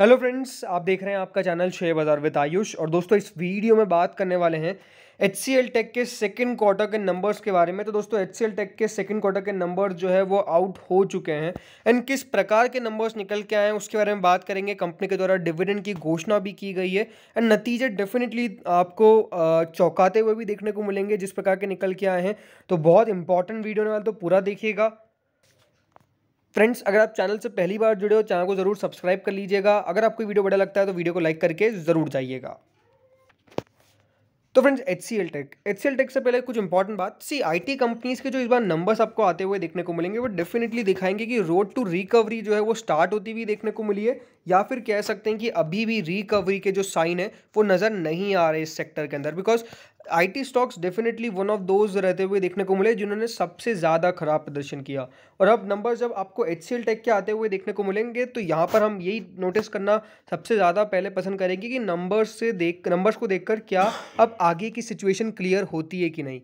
hello friends आप देख रहे हैं आपका चैनल शेयर बाज़ार विद आयुष और दोस्तों इस वीडियो में बात करने वाले हैं एच सी एल टेक के सेकंड क्वार्टर के नंबर्स के बारे में तो दोस्तों एच सी एल टेक के सेकंड क्वार्टर के नंबर्स जो है वो आउट हो चुके हैं एंड किस प्रकार के नंबर्स निकल के आए हैं उसके बारे में बात करेंगे कंपनी के द्वारा डिविडेंड की घोषणा भी की गई है एंड नतीजे डेफिनेटली आपको चौंकाते हुए भी देखने को मिलेंगे जिस प्रकार के निकल के आए हैं तो बहुत इंपॉर्टेंट वीडियो होने वाला तो पूरा देखिएगा फ्रेंड्स अगर आप चैनल से पहली बार जुड़े हो चैनल को जरूर सब्सक्राइब कर लीजिएगा अगर आपको वीडियो बढ़िया लगता है तो वीडियो को लाइक करके जरूर जाइएगा तो friends H C L Tech H C L Tech से पहले कुछ इंपॉर्टेंट बात सी आई टी कंपनीज के जो इस बार नंबर्स आपको आते हुए देखने को मिलेंगे वो डेफिनेटली दिखाएंगे कि रोड टू रिकवरी जो है वो स्टार्ट होती हुई देखने को मिली है या फिर कह सकते हैं कि अभी भी रिकवरी के जो साइन है वो नज़र नहीं आ रहे इस सेक्टर के अंदर because IT stocks definitely one of those रहते हुए देखने को मिले जिन्होंने सबसे ज़्यादा खराब प्रदर्शन किया और अब नंबर जब आपको एच टेक के आते हुए देखने को मिलेंगे तो यहाँ पर हम यही नोटिस करना सबसे ज़्यादा पहले पसंद करेंगे कि नंबर्स से देख नंबर्स को देखकर क्या अब आगे की सिचुएशन क्लियर होती है कि नहीं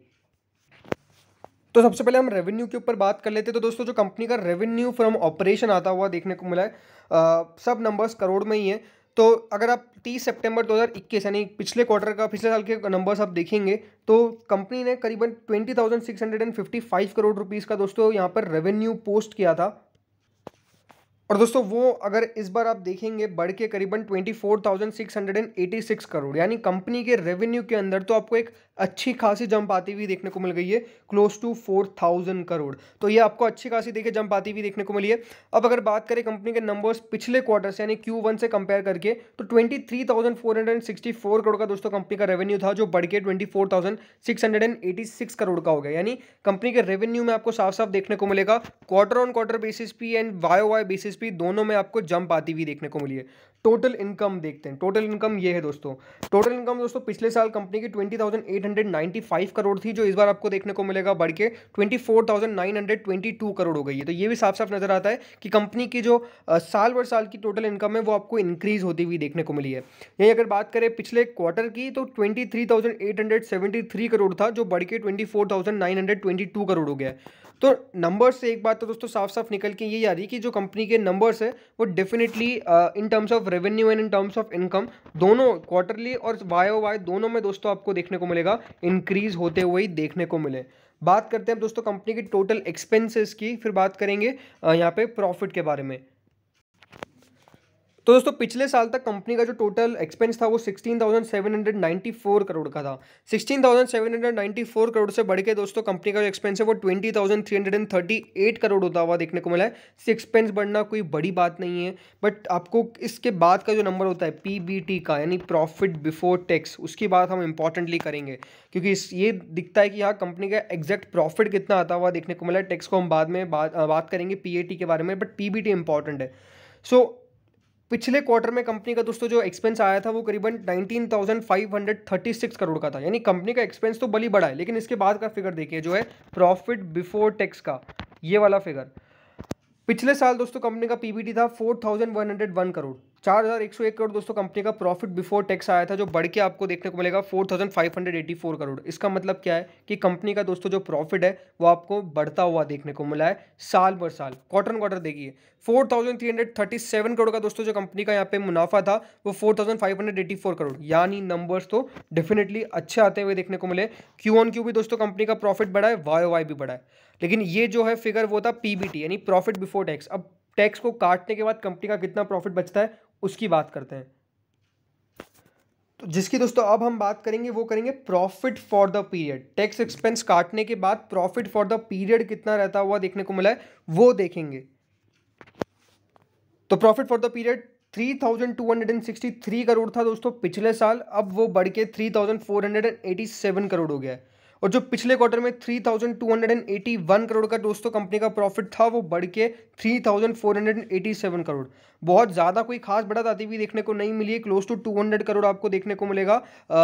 तो सबसे पहले हम रेवेन्यू के ऊपर बात कर लेते तो दोस्तों जो कंपनी का रेवेन्यू फ्रॉम ऑपरेशन आता हुआ देखने को मिला है आ, सब नंबर्स करोड़ में ही है तो अगर आप 30 सितंबर 2021 यानी पिछले क्वार्टर का पिछले साल के नंबर्स आप देखेंगे तो कंपनी ने करीबन 20,655 करोड़ रुपीस का दोस्तों यहाँ पर रेवेन्यू पोस्ट किया था और दोस्तों वो अगर इस बार आप देखेंगे बढ़ के करीबन 24,686 करोड़ यानी कंपनी के रेवेन्यू के अंदर तो आपको एक अच्छी खासी जंप आती हुई देखने को मिल गई है क्लोज टू 4,000 करोड़ तो ये आपको अच्छी खासी देखिए जंप आती हुई देखने को मिली है अब अगर बात करें कंपनी के नंबर्स पिछले क्वार्टर से यानी क्यू से कंपेयर करके तो फोर करोड़ का दोस्तों कंपनी का रेवेन्यू था जो बढ़ के सिक्स करोड़ का हो गया यानी कंपनी के रेवेन्यू में आपको साफ साफ देखने को मिलेगा quarter on quarter basis P and Y basis speed दोनों में आपको जंप आती हुई देखने को मिली है टोटल इनकम देखते हैं टोटल इनकम ये है दोस्तों टोटल इनकम दोस्तों पिछले साल कंपनी की 20,895 करोड़ थी जो इस बार आपको देखने को मिलेगा बढ़ के 24,922 करोड़ हो गई है तो ये भी साफ साफ नजर आता है कि कंपनी की जो साल भर साल की टोटल इनकम है वो आपको इंक्रीज होती हुई देखने को मिली है यही अगर बात करें पिछले क्वार्टर की तो ट्वेंटी करोड़ था जो बढ़ के ट्वेंटी करोड़ हो गया है तो नंबर्स से एक बात तो दोस्तों साफ साफ निकल के ये आ रही कि जो कंपनी के नंबर्स है वो definitely in terms of revenue and in terms of income दोनों क्वार्टरली और वाई वाई दोनों में दोस्तों आपको देखने को मिलेगा इंक्रीज होते हुए ही देखने को मिले बात करते हैं दोस्तों कंपनी की टोटल एक्सपेंसेस की फिर बात करेंगे यहाँ पे प्रॉफिट के बारे में तो दोस्तों पिछले साल तक कंपनी का जो टोटल एक्सपेंस था वो 16,794 करोड़ का था 16,794 करोड़ से बढ़ के दोस्तों कंपनी का जो एक्सपेंस है वो 20,338 करोड़ होता हुआ देखने को मिला है सिक्स बढ़ना कोई बड़ी बात नहीं है बट आपको इसके बाद का जो नंबर होता है टी का यानी प्रॉफिट बिफोर टैक्स उसकी बात हम इंपॉर्टेंटली करेंगे क्योंकि इस ये दिखता है कि यहाँ कंपनी का एग्जैक्ट प्रॉफिट कितना आता हुआ देखने को मिला है टैक्स को हम बाद में बात बात करेंगे टी के बारे में बट पी टी इंपॉर्टेंट है सो so, पिछले क्वार्टर में कंपनी का दोस्तों जो एक्सपेंस आया था वो करीबन 19,536 करोड़ का था यानी कंपनी का एक्सपेंस तो बली बढ़ा है लेकिन इसके बाद का फिगर देखिए जो है प्रॉफिट बिफोर टैक्स का ये वाला फिगर पिछले साल दोस्तों कंपनी का पीबीटी था 4,101 करोड़ चार हज़ार एक सौ एक करोड़ दोस्तों कंपनी का प्रॉफिट बिफोर टैक्स आया था जो बढ़ के आपको देखने को मिलेगा four thousand five hundred eighty four crore इसका मतलब क्या है कि कंपनी का दोस्तों जो प्रॉफिट है वो आपको बढ़ता हुआ देखने को मिला है साल भर साल क्वार्टर क्वार्टर देखिए four thousand three hundred thirty seven crore का दोस्तों जो कंपनी का यहाँ पे मुनाफा था वो four thousand five hundred eighty four crore यानी नंबर्स तो डेफिनेटली अच्छे आते हुए देखने को मिले क्यू ऑन क्यू भी दोस्तों कंपनी का प्रॉफिट बढ़ा है वाई वाई भी बढ़ा है लेकिन ये जो है फिगर वो था पीबीटी यानी प्रॉफिट बिफोर टैक्स अब टैक्स को काटने के बाद कंपनी का कितना प्रॉफिट बचता है उसकी बात करते हैं तो जिसकी दोस्तों अब हम बात करेंगे वो करेंगे profit for the period tax expense काटने के बाद प्रॉफिट फॉर द पीरियड कितना रहता हुआ देखने को मिला है वो देखेंगे तो profit for the period 3,263 crore था दोस्तों पिछले साल अब वो बढ़ के 3,487 करोड़ हो गया है और जो पिछले क्वार्टर में 3,281 करोड़ का दोस्तों कंपनी का प्रॉफिट था वो बढ़ के 3,487 करोड़ बहुत ज़्यादा कोई खास बढ़त आती हुई देखने को नहीं मिली है क्लोज टू 200 करोड़ आपको देखने को मिलेगा आ,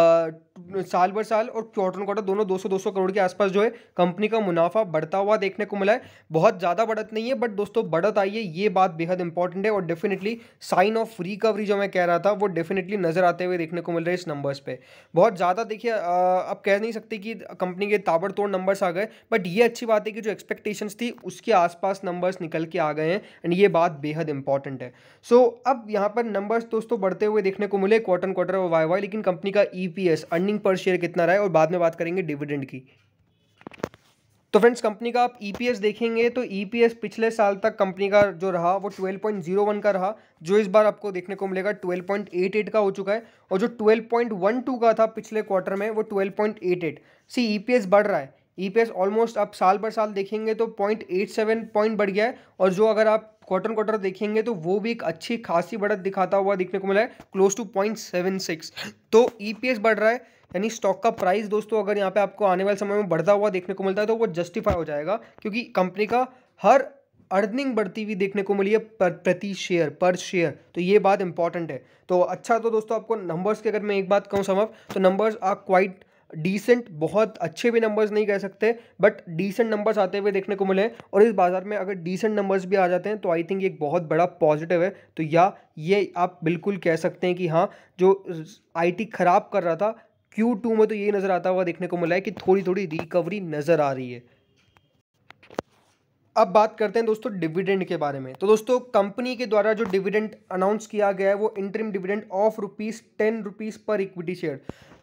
साल भर साल और क्वार्टर क्वार्टर दोनों 200 200 करोड़ के आसपास जो है कंपनी का मुनाफा बढ़ता हुआ देखने को मिला है बहुत ज़्यादा बढ़त नहीं है बट दोस्तों बढ़त आई है ये बात बेहद इंपॉर्टेंट है और डेफिनेटली साइन ऑफ रिकवरी जो मैं कह रहा था वो डेफिनेटली नज़र आते हुए देखने को मिल रहा है इस नंबर्स पर बहुत ज़्यादा देखिए आप कह नहीं सकते कि कंपनी के ताबड़तोड़ नंबर्स आ गए बट ये अच्छी बात है कि जो एक्सपेक्टेशंस थी उसके आसपास नंबर्स निकल के आ गए हैं एंड ये बात बेहद इंपॉर्टेंट है सो so, अब यहाँ पर नंबर्स दोस्तों बढ़ते हुए देखने को मिले क्वार्टर क्वार्टर और वाई वाई लेकिन कंपनी का ई अर्निंग पर शेयर कितना रहा है और बाद में बात करेंगे डिविडेंड की तो फ्रेंड्स कंपनी का आप ईपीएस e देखेंगे तो ईपीएस e पिछले साल तक कंपनी का जो रहा वो 12.01 का रहा जो इस बार आपको देखने को मिलेगा 12.88 का हो चुका है और जो 12.12 का था पिछले क्वार्टर में वो 12.88 सी ईपीएस बढ़ रहा है ईपीएस e ऑलमोस्ट आप साल पर साल देखेंगे तो 0.87 पॉइंट बढ़ गया है और जो अगर आप क्वार्टर क्वार्टर देखेंगे तो वो भी एक अच्छी खासी बढ़त दिखाता हुआ दिखने को मिला है close to point seven six तो ईपीएस e बढ़ रहा है यानी स्टॉक का प्राइस दोस्तों अगर यहाँ पे आपको आने वाले समय में बढ़ता हुआ देखने को मिलता है तो वो जस्टिफाई हो जाएगा क्योंकि कंपनी का हर अर्निंग बढ़ती हुई देखने को मिली है पर प्रति शेयर पर शेयर तो ये बात इंपॉर्टेंट है तो अच्छा तो दोस्तों आपको नंबर्स की अगर मैं एक बात कहूँ समफ तो नंबर्स आर क्वाइट डिसेंट बहुत अच्छे भी नंबर्स नहीं कह सकते बट डिसेंट नंबर्स आते हुए देखने को मिले और इस बाज़ार में अगर डिसेंट नंबर्स भी आ जाते हैं तो आई थिंक एक बहुत बड़ा पॉजिटिव है तो या ये आप बिल्कुल कह सकते हैं कि हाँ जो आईटी ख़राब कर रहा था क्यू टू में तो ये नज़र आता हुआ देखने को मिला है कि थोड़ी थोड़ी रिकवरी नज़र आ रही है अब बात करते हैं दोस्तों डिविडेंड के बारे में तो दोस्तों कंपनी के द्वारा जो डिविडेंड अनाउंस किया गया है वो interim dividend of rupees ten rupees पर इक्विटी शेयर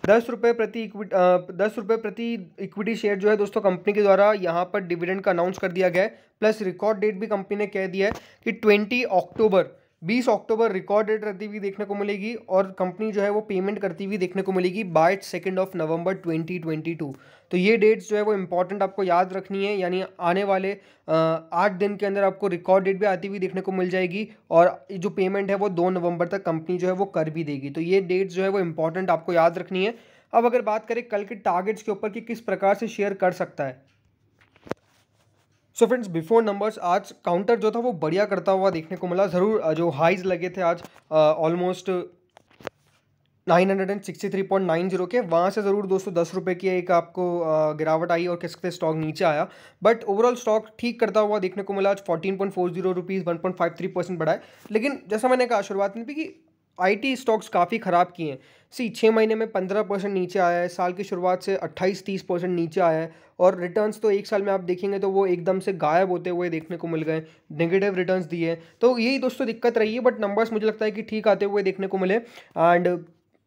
दस रुपये प्रति इक्विटी दस रुपये प्रति इक्विटी शेयर जो है दोस्तों कंपनी के द्वारा यहाँ पर डिविडेंड का अनाउंस कर दिया गया है प्लस रिकॉर्ड डेट भी कंपनी ने कह दिया है कि ट्वेंटी अक्टूबर बीस अक्टूबर रिकॉर्ड डेट रहती हुई देखने को मिलेगी और कंपनी जो है वो पेमेंट करती हुई देखने को मिलेगी बाय सेकेंड ऑफ नवंबर 2022 तो ये डेट्स जो है वो इंपॉर्टेंट आपको याद रखनी है यानी आने वाले आठ दिन के अंदर आपको रिकॉर्ड डेट भी आती हुई देखने को मिल जाएगी और जो पेमेंट है वो दो नवंबर तक कंपनी जो है वो कर भी देगी तो ये डेट्स जो है वो इंपॉर्टेंट आपको याद रखनी है अब अगर बात करें कल के टारगेट्स के ऊपर कि किस प्रकार से शेयर कर सकता है सो फ्रेंड्स बिफोर नंबर्स आज काउंटर जो था वो बढ़िया करता हुआ देखने को मिला ज़रूर जो हाइज लगे थे आज almost nine hundred and sixty three point nine zero के वहाँ से ज़रूर दोस्तों दस रुपये की एक आपको गिरावट आई और किसके स्टॉक नीचे आया बट ओवरऑल स्टॉक ठीक करता हुआ देखने को मिला आज fourteen point four zero rupees one point five three percent बढ़ाए लेकिन जैसा मैंने कहा शुरुआत में भी कि आईटी स्टॉक्स काफ़ी ख़राब किए हैं सी छः महीने में पंद्रह परसेंट नीचे आया है साल की शुरुआत से अट्ठाईस तीस परसेंट नीचे आया है और रिटर्न्स तो एक साल में आप देखेंगे तो वो एकदम से गायब होते हुए देखने को मिल गए नेगेटिव रिटर्न्स दिए तो यही दोस्तों दिक्कत रही है बट नंबर्स मुझे लगता है कि ठीक आते हुए देखने को मिले एंड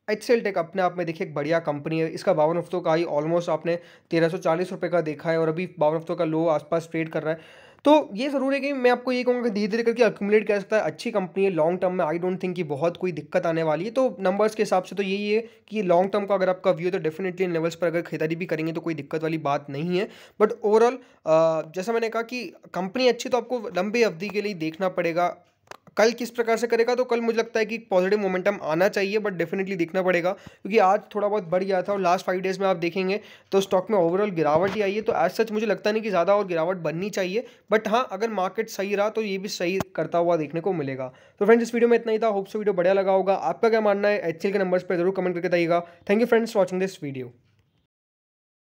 एच टेक अपने आप में देखिए एक बढ़िया कंपनी है इसका बावन हफ्तों का ही ऑलमोस्ट आपने तेरह सौ चालीस रुपये का देखा है और अभी बावन हफ्तों का लो आसपास ट्रेड कर रहा है तो ये ज़रूर है कि मैं आपको ये कहूँगा धीरे धीरे करके अक्यूमलेट कर सकता है अच्छी कंपनी है लॉन्ग टर्म में आई डोंट थिंक कि बहुत कोई दिक्कत आने वाली है तो नंबर्स के हिसाब से तो यही है कि लॉन्ग टर्म का अगर आपका व्यू तो डेफिनेटली इन लेवल्स पर अगर खरीदारी भी करेंगे तो कोई दिक्कत वाली बात नहीं है बट ओवरऑल जैसा मैंने कहा कि कंपनी अच्छी तो आपको लंबी अवधि के लिए देखना पड़ेगा कल किस प्रकार से करेगा तो कल मुझे लगता है कि पॉजिटिव मोमेंटम आना चाहिए बट डेफिनेटली देखना पड़ेगा क्योंकि आज थोड़ा बहुत बढ़ गया था और लास्ट फाइव डेज़ में आप देखेंगे तो स्टॉक में ओवरऑल गिरावट ही आई है तो एज सच मुझे लगता नहीं कि ज़्यादा और गिरावट बननी चाहिए बट हाँ अगर मार्केट सही रहा तो ये भी सही करता हुआ देखने को मिलेगा तो फ्रेंड्स इस वीडियो में इतना ही था होप्स वीडियो बढ़िया लगा होगा आपका क्या मानना है एच के नंबर पर जरूर कमेंट करके बताइएगा thank you friends watching this video